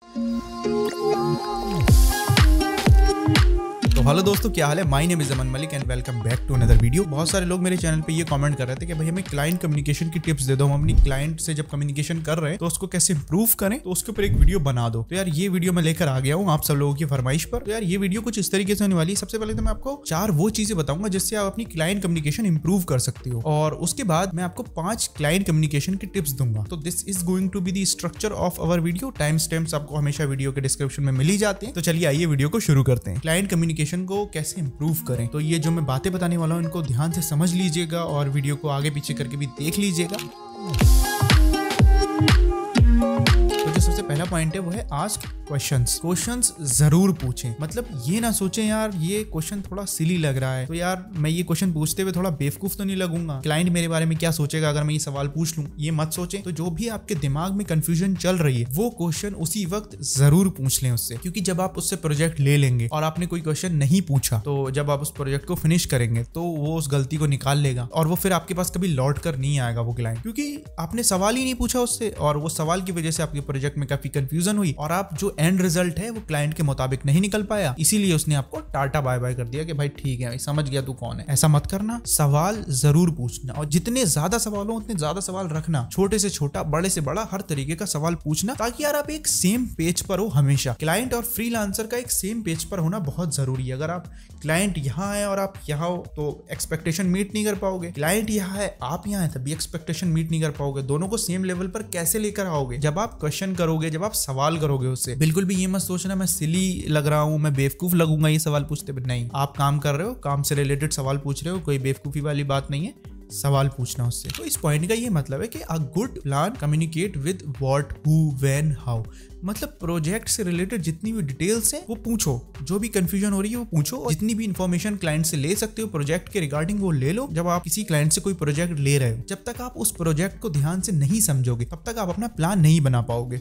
嗯。हेलो दोस्तों क्या हाल है my name is Aman Malik and welcome back to another video बहुत सारे लोग मेरे चैनल पे ये कमेंट कर रहे थे कि भाई हमें क्लाइंट कम्युनिकेशन की टिप्स दे दो हम अपनी क्लाइंट से जब कम्युनिकेशन कर रहे हैं तो उसको कैसे इंप्रूव करें तो उसके ऊपर एक वीडियो बना दो तो यार ये वीडियो मैं लेकर आ गया हूँ आप सब लोगों की फरमाइश पर तो यार ये वीडियो कुछ इस तरीके से होने वाली है सबसे पहले तो मैं आपको चार वो चीजें बताऊंगा जिससे आप अपनी क्लाइंट कम्युनिकेशन इंप्रूव कर सकती हो और उसके बाद मैं आपको पांच क्लाइंट कम्युनिकेशन की टिप्स दूंगा तो this is going to be the structure of our video time stamps आपको हमेशा वीडियो के डिस्क्रिप्शन में मिली जाते हैं तो चलिए आइए वीडियो को शुरू करते हैं क्लाइंट कम्युनिकेशन कम्युनिकेशन को कैसे इम्प्रूव करें तो ये जो मैं बातें बताने वाला हूँ इनको ध्यान से समझ लीजिएगा और वीडियो को आगे पीछे करके भी देख लीजिएगा पॉइंट है वो है आस्क क्वेश्चन क्वेश्चन जरूर पूछें मतलब ये ना सोचे यार ये क्वेश्चन थोड़ा सिली लग रहा है तो यार मैं ये क्वेश्चन पूछते हुए थोड़ा बेवकूफ तो नहीं लगूंगा क्लाइंट मेरे बारे में क्या सोचेगा अगर मैं ये सवाल पूछ लूं ये मत सोचे तो जो भी आपके दिमाग में कंफ्यूजन चल रही है वो क्वेश्चन उसी वक्त जरूर पूछ लें उससे क्योंकि जब आप उससे प्रोजेक्ट ले लेंगे और आपने कोई क्वेश्चन नहीं पूछा तो जब आप उस प्रोजेक्ट को फिनिश करेंगे तो वो उस गलती को निकाल लेगा और वो फिर आपके पास कभी लौट कर नहीं आएगा वो क्लाइंट क्योंकि आपने सवाल ही नहीं पूछा उससे और वो सवाल की वजह से आपके प्रोजेक्ट में काफी कंफ्यूजन हुई और आप जो एंड रिजल्ट है वो क्लाइंट के मुताबिक नहीं निकल पाया इसीलिए उसने आपको टाटा बाय बाय कर दिया कि भाई ठीक है समझ गया तू कौन है ऐसा मत करना सवाल जरूर पूछना और जितने ज्यादा सवाल हो उतने ज्यादा सवाल रखना छोटे से छोटा बड़े से बड़ा हर तरीके का सवाल पूछना ताकि यार आप एक सेम पेज पर हो हमेशा क्लाइंट और फ्री का एक सेम पेज पर होना बहुत जरूरी है अगर आप क्लाइंट यहाँ है और आप यहाँ हो तो एक्सपेक्टेशन मीट नहीं कर पाओगे क्लाइंट यहाँ है आप यहाँ है तभी एक्सपेक्टेशन मीट नहीं कर पाओगे दोनों को सेम लेवल पर कैसे लेकर आओगे जब आप क्वेश्चन करोगे जब आप सवाल करोगे उससे बिल्कुल भी ये मत सोचना मैं सिली लग रहा हूँ मैं बेवकूफ लगूंगा ये सवाल पूछते बट नहीं आप काम कर रहे हो काम से रिलेटेड सवाल पूछ रहे हो कोई बेवकूफी वाली बात नहीं है सवाल पूछना उससे तो इस पॉइंट का ये मतलब है कि a good plan communicate with what who when how मतलब प्रोजेक्ट से रिलेटेड जितनी भी डिटेल्स हैं वो पूछो जो भी कंफ्यूजन हो रही है वो पूछो और जितनी भी इन्फॉर्मेशन क्लाइंट से ले सकते हो प्रोजेक्ट के रिगार्डिंग वो ले लो जब आप किसी क्लाइंट से कोई प्रोजेक्ट ले रहे हो जब तक आप उस प्रोजेक्ट को ध्यान से नहीं समझोगे तब तक आप अपना प्लान नहीं बना पाओगे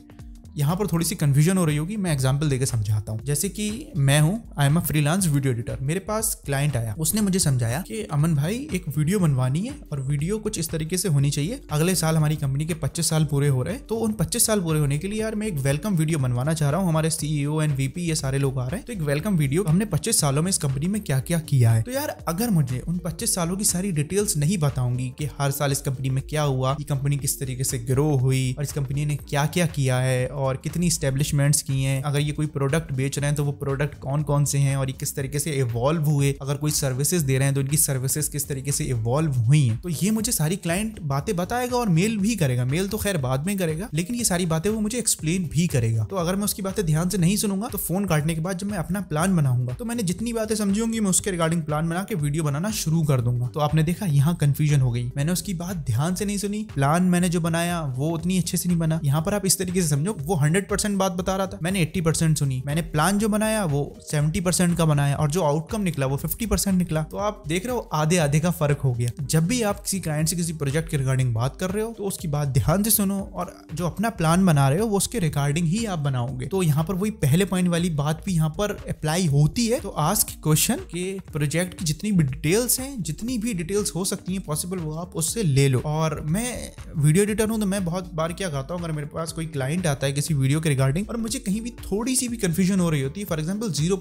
यहाँ पर थोड़ी सी कन्फ्यूजन हो रही होगी मैं एग्जाम्पल देकर समझाता हूँ जैसे कि मैं हूँ I am a freelance video editor मेरे पास क्लाइंट आया उसने मुझे समझाया कि अमन भाई एक वीडियो बनवानी है और वीडियो कुछ इस तरीके से होनी चाहिए अगले साल हमारी कंपनी के पच्चीस साल पूरे हो रहे हैं तो उन पच्चीस साल पूरे होने के लिए यार मैं एक वेलकम वीडियो बनवाना चाह रहा हूँ हमारे सीईओ एंड वीपी ये सारे लोग आ रहे हैं तो एक वेलकम वीडियो हमने पच्चीस सालों में इस कंपनी में क्या क्या किया है तो यार अगर मुझे उन पच्चीस सालों की सारी डिटेल्स नहीं बताऊंगी कि हर साल इस कंपनी में क्या हुआ ये कंपनी किस तरीके से ग्रो हुई और इस कंपनी ने क्या क्या किया है और और कितनी इस्टेब्लिशमेंट्स की हैं अगर ये कोई प्रोडक्ट बेच रहे हैं तो वो प्रोडक्ट कौन कौन से हैं और ये किस तरीके से इवॉल्व हुए अगर कोई सर्विसेज दे रहे हैं तो इनकी सर्विसेज किस तरीके से इवॉल्व हुई हैं तो ये मुझे सारी क्लाइंट बातें बताएगा और मेल भी करेगा मेल तो खैर बाद में करेगा लेकिन ये सारी बातें वो मुझे एक्सप्लेन भी करेगा तो अगर मैं उसकी बातें ध्यान से नहीं सुनूंगा तो फोन काटने के बाद जब मैं अपना प्लान बनाऊंगा तो मैंने जितनी बातें समझी होंगी मैं उसके रिगार्डिंग प्लान बना के वीडियो बनाना शुरू कर दूंगा तो आपने देखा यहाँ कंफ्यूजन हो गई मैंने उसकी बात ध्यान से नहीं सुनी प्लान मैंने जो बनाया वो उतनी अच्छे से नहीं बना यहाँ पर आप इस तरीके से समझो वो हंड्रेड परसेंट बात बता रहा था मैंने एट्टी परसेंट सुनी मैंने प्लान जो बनाया वो सेवेंटी परसेंट का बनाया और जो आउटकम निकला वो फिफ्टी परसेंट निकला तो आप देख रहे हो आधे आधे का फर्क हो गया जब भी आप किसी क्लाइंट से किसी प्रोजेक्ट के रिगार्डिंग बात कर रहे हो तो उसकी बात ध्यान से सुनो और जो अपना प्लान बना रहे हो वो उसके रिगार्डिंग ही आप बनाओगे तो यहाँ पर वही पहले पॉइंट वाली बात भी यहाँ पर अप्लाई होती है तो आस्क क्वेश्चन के प्रोजेक्ट की जितनी भी डिटेल्स हैं जितनी भी डिटेल्स हो सकती हैं पॉसिबल वो आप उससे ले लो और मैं वीडियो एडिटर हूँ तो मैं बहुत बार क्या कहता हूँ अगर मेरे पास कोई क्लाइंट आता है किसी वीडियो के रिगार्डिंग और मुझे कहीं भी थोड़ी सी भी कंफ्यूजन हो रही होती है फॉर एग्जाम्पल जीरो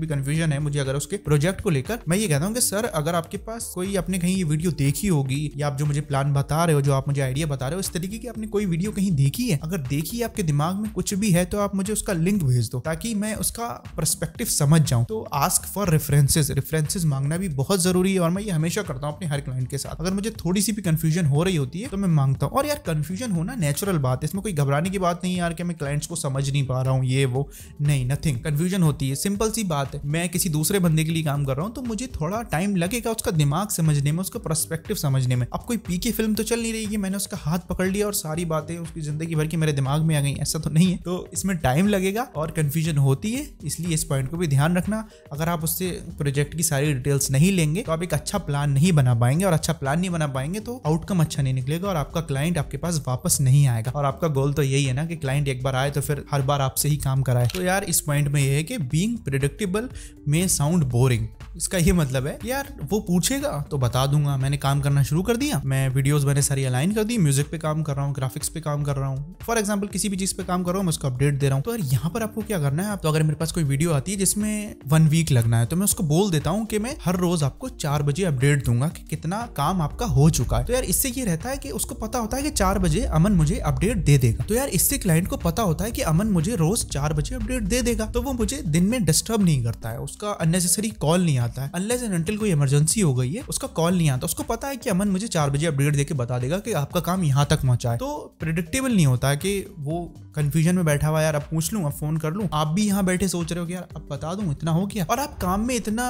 भी कंफ्यूजन है मुझे अगर उसके प्रोजेक्ट को लेकर मैं ये कहता हूँ कि सर अगर आपके पास कोई आपने कहीं ये वीडियो देखी होगी या आप जो मुझे प्लान बता रहे हो जो आप मुझे आइडिया बता रहे हो इस तरीके की आपने कोई वीडियो कहीं देखी है अगर देखी है आपके दिमाग में कुछ भी है तो आप मुझे उसका लिंक भेज दो ताकि मैं उसका परस्पेक्टिव समझ जाऊं तो आस्क फॉर रेफरेंसेज रेफरेंसेज मांगना भी बहुत जरूरी है और मैं ये हमेशा करता हूँ अपने हर क्लाइंट के साथ अगर मुझे थोड़ी सी भी कंफ्यूजन हो रही होती है तो मैं मांगता हूँ और यार कंफ्यूजन होना नेचुरल बात है इसमें कोई घबराने की बात नहीं यार कि मैं क्लाइंट्स को समझ नहीं पा रहा हूँ ये वो नहीं नथिंग कन्फ्यूजन होती है सिंपल सी बात है मैं किसी दूसरे बंदे के लिए काम कर रहा हूँ तो मुझे थोड़ा टाइम लगेगा उसका दिमाग समझने में उसका परस्पेक्टिव समझने में अब कोई पी की फिल्म तो चल नहीं रही कि मैंने उसका हाथ पकड़ लिया और सारी बातें उसकी जिंदगी भर की मेरे दिमाग में आ गई ऐसा तो नहीं है तो इसमें टाइम लगेगा और कन्फ्यूजन होती है इसलिए इस पॉइंट को भी ध्यान रखना अगर आप उससे प्रोजेक्ट की सारी डिटेल्स नहीं लेंगे तो आप एक अच्छा प्लान नहीं बना पाएंगे और अच्छा प्लान नहीं बना पाएंगे तो आउटकम अच्छा नहीं निकलेगा और आपका क्लाइंट आपके पास वापस नहीं आएगा और आपका गोल तो यही है ना ना कि क्लाइंट एक बार आए तो फिर हर बार आपसे ही काम कराए तो यार इस पॉइंट में ये है कि being predictable may sound boring इसका ये मतलब है यार वो पूछेगा तो बता दूंगा मैंने काम करना शुरू कर दिया मैं वीडियोस मैंने सारी अलाइन कर दी म्यूजिक पे काम कर रहा हूँ ग्राफिक्स पे काम कर रहा हूँ फॉर एग्जाम्पल किसी भी चीज पे काम कर रहा हूँ मैं उसको अपडेट दे रहा हूँ तो यार यहाँ पर आपको क्या करना है आप तो अगर मेरे पास कोई वीडियो आती है जिसमें वन वीक लगना है तो मैं उसको बोल देता हूँ कि मैं हर रोज आपको चार बजे अपडेट दूंगा कि कितना काम आपका हो चुका है तो यार इससे ये रहता है कि उसको पता होता है कि चार बजे अमन मुझे अपडेट दे देगा तो यार इससे इससे क्लाइंट को पता होता है कि अमन मुझे रोज चार बजे अपडेट दे देगा तो वो मुझे दिन में डिस्टर्ब नहीं करता है उसका अननेसेसरी कॉल नहीं आता है अनलेस एंड अनटिल कोई इमरजेंसी हो गई है उसका कॉल नहीं आता उसको पता है कि अमन मुझे चार बजे अपडेट देकर बता देगा कि आपका काम यहाँ तक पहुंचा है तो प्रिडिक्टेबल नहीं होता है कि वो कंफ्यूजन में बैठा हुआ यार अब पूछ लूँ अब फोन कर लूँ आप भी यहाँ बैठे सोच रहे हो कि यार अब बता दूँ इतना हो गया और आप काम में इतना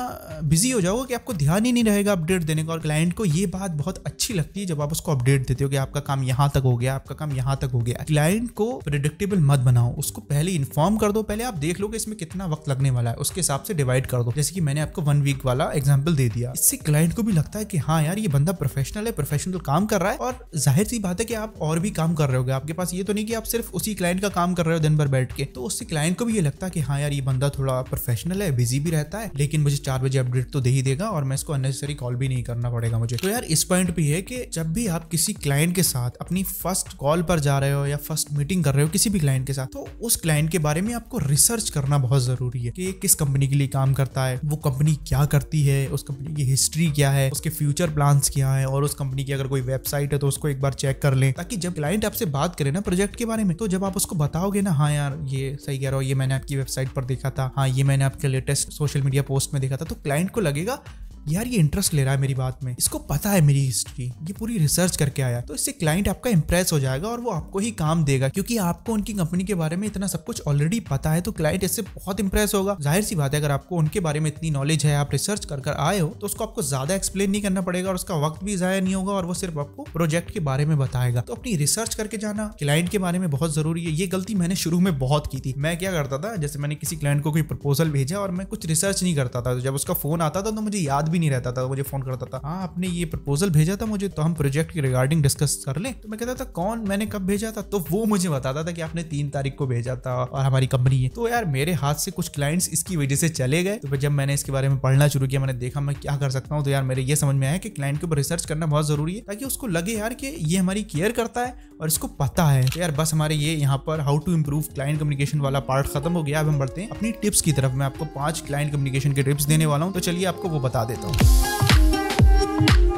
बिजी हो जाओगे कि आपको ध्यान ही नहीं रहेगा अपडेट देने का और क्लाइंट को ये बात बहुत अच्छी लगती है जब आप उसको अपडेट देते हो कि आपका काम यहाँ तक हो गया आपका काम यहाँ तक हो गया क्लाइंट को प्रिडिक्टेबल मत बनाओ उसको पहले इन्फॉर्म कर दो पहले आप देख लो कि इसमें कितना वक्त लगने वाला है उसके हिसाब से डिवाइड कर दो जैसे कि मैंने आपको वन वीक वाला एग्जाम्पल दे दिया इससे क्लाइंट को भी लगता है कि हाँ यार ये बंदा प्रोफेशनल है प्रोफेशनल काम कर रहा है और जाहिर सी बात है कि आप और भी काम कर रहे हो आपके पास ये तो नहीं कि आप सिर्फ उसी क्लाइंट का काम कर रहे हो दिन भर बैठ के तो उससे क्लाइंट को भी ये लगता है कि हाँ यार ये बंदा थोड़ा प्रोफेशनल है बिजी भी रहता है लेकिन मुझे चार बजे अपडेट तो दे ही देगा और मैं इसको अननेसेसरी कॉल भी नहीं करना पड़ेगा मुझे तो यार इस पॉइंट पे है कि जब भी आप किसी क्लाइंट के साथ अपनी फर्स्ट कॉल पर जा रहे हो या फर्स्ट मीटिंग डीलिंग कर रहे हो किसी भी क्लाइंट के साथ तो उस क्लाइंट के बारे में आपको रिसर्च करना बहुत जरूरी है कि किस कंपनी के लिए काम करता है वो कंपनी क्या करती है उस कंपनी की हिस्ट्री क्या है उसके फ्यूचर प्लान क्या है और उस कंपनी की अगर कोई वेबसाइट है तो उसको एक बार चेक कर लें ताकि जब क्लाइंट आपसे बात करे ना प्रोजेक्ट के बारे में तो जब आप उसको बताओगे ना हाँ यार ये सही कह रहा हो ये मैंने आपकी वेबसाइट पर देखा था हाँ ये मैंने आपके लेटेस्ट सोशल मीडिया पोस्ट में देखा था तो क्लाइंट को लगेगा यार ये इंटरेस्ट ले रहा है मेरी बात में इसको पता है मेरी हिस्ट्री ये पूरी रिसर्च करके आया तो इससे क्लाइंट आपका इंप्रेस हो जाएगा और वो आपको ही काम देगा क्योंकि आपको उनकी कंपनी के बारे में इतना सब कुछ ऑलरेडी पता है तो क्लाइंट इससे बहुत इंप्रेस होगा जाहिर सी बात है अगर आपको उनके बारे में इतनी नॉलेज है आप रिसर्च कर कर आए हो तो उसको आपको ज्यादा एक्सप्लेन नहीं करना पड़ेगा और उसका वक्त भी जाया नहीं होगा और वो सिर्फ आपको प्रोजेक्ट के बारे में बताएगा तो अपनी रिसर्च करके जाना क्लाइंट के बारे में बहुत जरूरी है ये गलती मैंने शुरू में बहुत की थी मैं क्या करता था जैसे मैंने किसी क्लाइंट को कोई प्रपोजल भेजा और मैं कुछ रिसर्च नहीं करता था तो जब उसका फोन आता था तो मुझे याद भी नहीं रहता था मुझे फोन करता था हाँ आपने ये प्रपोजल भेजा था मुझे तो हम प्रोजेक्ट की रिगार्डिंग डिस्कस कर ले तो मैं कहता था कौन मैंने कब भेजा था तो वो मुझे बताता था कि आपने तीन तारीख को भेजा था और हमारी कंपनी है तो यार मेरे हाथ से कुछ क्लाइंट्स इसकी वजह से चले गए तो जब मैंने इसके बारे में पढ़ना शुरू किया मैंने देखा मैं क्या कर सकता हूँ तो यार मेरे ये समझ में आया कि क्लाइंट के ऊपर रिसर्च करना बहुत जरूरी है ताकि उसको लगे यार कि ये हमारी केयर करता है और इसको पता है तो यार बस हमारे ये यहाँ पर how to improve client communication वाला पार्ट खत्म हो गया अब हम बढ़ते हैं अपनी टिप्स की तरफ मैं आपको पांच क्लाइंट कम्युनिकेशन के टिप्स देने वाला हूँ तो चलिए आपको वो बता देता Cardinal.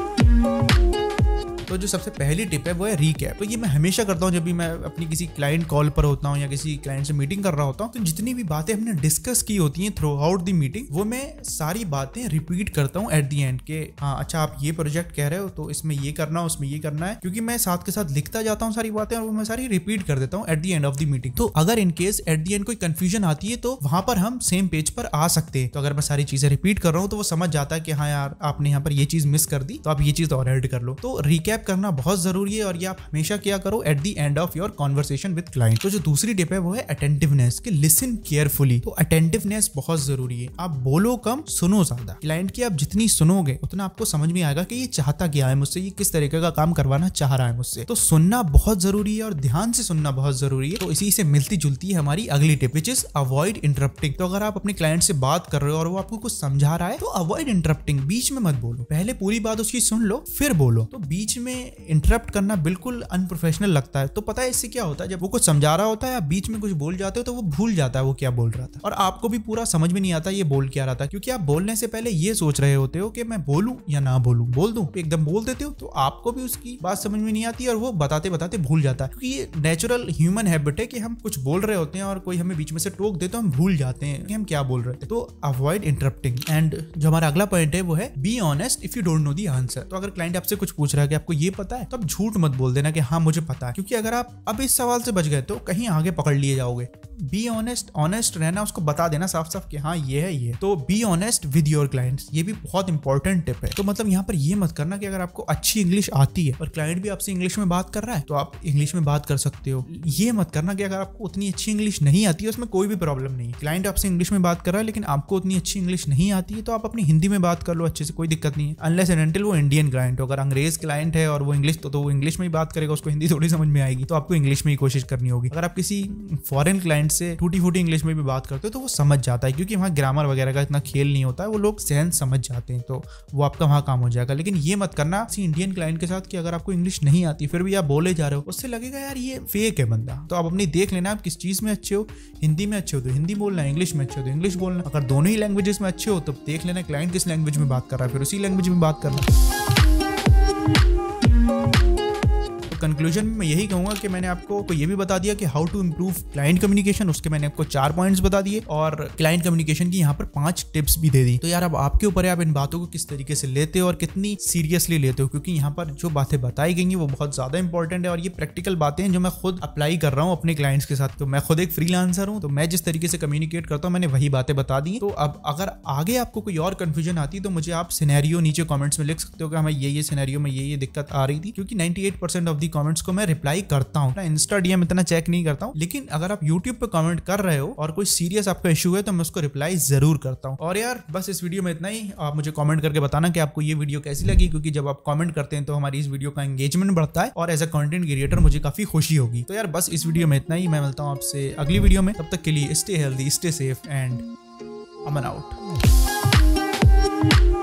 तो जो सबसे पहली टिप है वो है रीकैप तो ये मैं हमेशा करता हूँ जब भी मैं अपनी किसी क्लाइंट कॉल पर होता हूँ या किसी क्लाइंट से मीटिंग कर रहा होता हूँ तो जितनी भी बातें हमने डिस्कस की होती है थ्रू आउट दी मीटिंग वो मैं सारी बातें रिपीट करता हूँ एट दी एंड के हाँ अच्छा आप ये प्रोजेक्ट कह रहे हो तो इसमें ये करना है उसमें ये करना है क्योंकि मैं साथ के साथ लिखता जाता हूँ सारी बातें और वो मैं सारी रिपीट कर देता हूँ at the end of the meeting तो अगर इनकेस एट दी एंड कोई कंफ्यूजन आती है तो वहां पर हम सेम पेज पर आ सकते हैं तो अगर मैं सारी चीजें रिपीट कर रहा हूँ तो वो समझ जाता है कि हाँ यार आपने यहाँ पर ये चीज मिस कर दी तो आप ये चीज तो और एड कर लो तो रिकेप करना बहुत जरूरी है और ये आप हमेशा किया करो at the end of your conversation with client तो जो दूसरी टिप है वो है अटेंटिवनेस कि लिसन केयरफुली तो अटेंटिवनेस बहुत जरूरी है आप बोलो कम सुनो ज्यादा क्लाइंट की आप जितनी सुनोगे उतना आपको समझ में आएगा कि ये चाहता क्या है मुझसे ये किस तरीके का काम करवाना चाह रहा है मुझसे तो सुनना बहुत जरूरी है और ध्यान से सुनना बहुत जरूरी है तो इसी से मिलती जुलती है हमारी अगली tip which is avoid interrupting तो अगर आप अपने क्लाइंट से बात कर रहे हो और वो आपको कुछ समझा रहा है तो अवॉइड इंटरप्टिंग बीच में मत बोलो पहले पूरी बात उसकी सुन लो फिर बोलो तो बीच में में इंटरप्ट करना बिल्कुल अनप्रोफेशनल लगता है तो पता है इससे क्या होता है जब वो कुछ समझा रहा होता है या बीच में कुछ बोल जाते हो तो वो भूल जाता है वो क्या बोल रहा था और आपको भी पूरा समझ में नहीं आता ये बोल क्या रहा था क्योंकि आप बोलने से पहले ये सोच रहे होते हो कि मैं बोलूँ या ना बोलूँ बोल दूँ एकदम बोल देते हो तो आपको भी उसकी बात समझ में नहीं आती और वो बताते बताते भूल जाता है क्योंकि ये नेचुरल ह्यूमन हैबिट है कि हम कुछ बोल रहे होते हैं और कोई हमें बीच में से टोक दे तो हम भूल जाते हैं कि हम क्या बोल रहे थे तो अवॉइड इंटरप्टिंग एंड जो हमारा अगला पॉइंट है वो है be honest if you don't know the answer तो अगर क्लाइंट आपसे कुछ पूछ रहा है कि आपको ये पता है तो अब झूठ मत बोल देना कि हाँ मुझे पता है क्योंकि अगर आप अब इस सवाल से बच गए तो कहीं आगे पकड़ लिए जाओगे बी ऑनेस्ट ऑनेस्ट रहना उसको बता देना साफ साफ कि हाँ ये है ये तो be honest with your clients ये भी बहुत इंपॉर्टेंट टिप है तो मतलब यहाँ पर ये मत करना कि अगर आपको अच्छी इंग्लिश आती है और क्लाइंट भी आपसे इंग्लिश में बात कर रहा है तो आप इंग्लिश में बात कर सकते हो ये मत करना कि अगर आपको उतनी अच्छी इंग्लिश नहीं आती है उसमें कोई भी प्रॉब्लम नहीं क्लाइंट आपसे इंग्लिश में बात कर रहा है लेकिन आपको उतनी अच्छी इंग्लिश नहीं आती है तो आप अपनी हिंदी में बात कर लो अच्छे से कोई दिक्कत नहीं है अनलेस एडेंटल वो इंडियन क्लाइंट हो अगर अंग्रेज क्लाइंट है है और वो इंग्लिश तो, तो वो इंग्लिश में ही बात करेगा उसको हिंदी थोड़ी समझ में आएगी तो आपको इंग्लिश में ही कोशिश करनी होगी अगर आप किसी फॉरन क्लाइंट से टूटी फूटी इंग्लिश में भी बात करते हो तो वो समझ जाता है क्योंकि वहाँ ग्रामर वगैरह का इतना खेल नहीं होता है वो लोग सहन समझ जाते हैं तो वो आपका वहाँ काम हो जाएगा लेकिन ये मत करना किसी इंडियन क्लाइंट के साथ कि अगर आपको इंग्लिश नहीं आती फिर भी आप बोले जा रहे हो उससे लगेगा यार ये फेक है बंदा तो आप अपनी देख लेना आप किस चीज में अच्छे हो हिंदी में अच्छे हो तो हिंदी बोलना इंग्लिश में अच्छे हो तो इंग्लिश बोलना अगर दोनों ही लैंग्वेजेस में अच्छे हो तो देख लेना क्लाइंट किस लैंग्वेज में बात कर रहा है फिर उसी लैंग्वेज में बात करना तो कंक्लूजन में मैं यही कहूँगा कि मैंने आपको को ये भी बता दिया कि how to improve client communication उसके मैंने आपको चार पॉइंट्स बता दिए और क्लाइंट कम्युनिकेशन की यहाँ पर पांच टिप्स भी दे दी तो यार अब आपके ऊपर है आप इन बातों को किस तरीके से लेते हो और कितनी सीरियसली लेते हो क्योंकि यहाँ पर जो बातें बताई गई हैं वो बहुत ज्यादा इंपॉर्टेंट है और ये प्रैक्टिकल बातें हैं जो मैं खुद अप्लाई कर रहा हूँ अपने क्लाइंट्स के साथ तो मैं खुद एक फ्री हूं तो मैं जिस तरीके से कम्युनिकेट करता हूँ मैंने वही बातें बता दी तो अब अगर आगे आपको कोई और कन्फ्यूजन आती तो मुझे आप सिनेरियो नीचे कॉमेंट्स में लिख सकते हो कि हमें ये ये सिनेरियो में ये ये दिक्कत आ रही थी क्योंकि नाइनटी ऑफ दी कमेंट्स को मैं रिप्लाई करता हूँ इंस्टा डीएम इतना चेक नहीं करता हूँ लेकिन अगर आप यूट्यूब पे कमेंट कर रहे हो और कोई सीरियस आपका इशू है तो मैं उसको रिप्लाई जरूर करता हूँ और यार बस इस वीडियो में इतना ही आप मुझे कॉमेंट करके बताना कि आपको ये वीडियो कैसी लगी क्योंकि जब आप कॉमेंट करते हैं तो हमारी इस वीडियो का एंगेजमेंट बढ़ता है और एज अ कॉन्टेंट क्रिएटर मुझे काफी खुशी होगी तो यार बस इस वीडियो में इतना ही मैं मिलता हूँ आपसे अगली वीडियो में तब तक के लिए stay healthy stay safe and Aman out